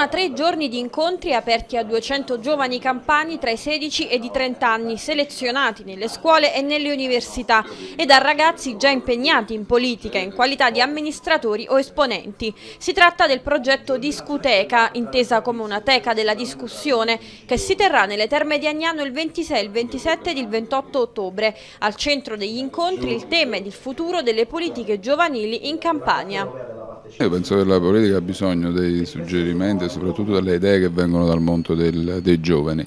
Sono tre giorni di incontri aperti a 200 giovani campani tra i 16 e i 30 anni, selezionati nelle scuole e nelle università e da ragazzi già impegnati in politica in qualità di amministratori o esponenti. Si tratta del progetto Discuteca, intesa come una teca della discussione, che si terrà nelle terme di Agnano il 26, il 27 ed il 28 ottobre. Al centro degli incontri il tema ed il futuro delle politiche giovanili in Campania. Io penso che la politica ha bisogno dei suggerimenti soprattutto delle idee che vengono dal mondo del, dei giovani,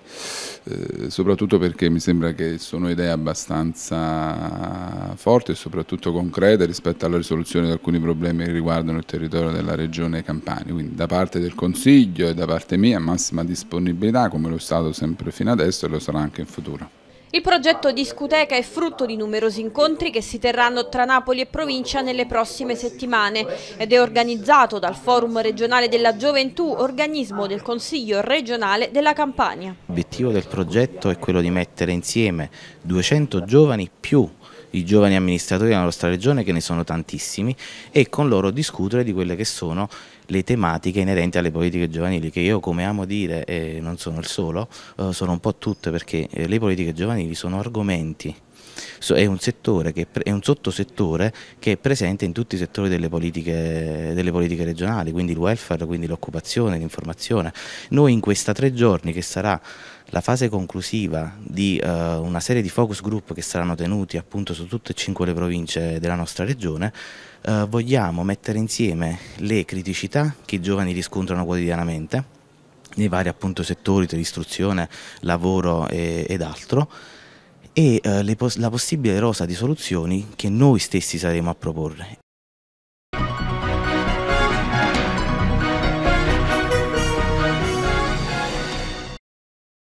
eh, soprattutto perché mi sembra che sono idee abbastanza forti e soprattutto concrete rispetto alla risoluzione di alcuni problemi che riguardano il territorio della regione Campania. Quindi da parte del Consiglio e da parte mia massima disponibilità come lo è stato sempre fino adesso e lo sarà anche in futuro. Il progetto Discuteca è frutto di numerosi incontri che si terranno tra Napoli e provincia nelle prossime settimane ed è organizzato dal Forum regionale della gioventù, organismo del Consiglio regionale della Campania. L'obiettivo del progetto è quello di mettere insieme 200 giovani più i giovani amministratori della nostra regione, che ne sono tantissimi, e con loro discutere di quelle che sono le tematiche inerenti alle politiche giovanili, che io come amo dire, e eh, non sono il solo, eh, sono un po' tutte perché eh, le politiche giovanili sono argomenti è un, che, è un sottosettore che è presente in tutti i settori delle politiche, delle politiche regionali, quindi il welfare, quindi l'occupazione, l'informazione. Noi in questi tre giorni che sarà la fase conclusiva di uh, una serie di focus group che saranno tenuti appunto su tutte e cinque le province della nostra regione, uh, vogliamo mettere insieme le criticità che i giovani riscontrano quotidianamente nei vari appunto settori dell'istruzione, lavoro e, ed altro e eh, pos la possibile rosa di soluzioni che noi stessi saremo a proporre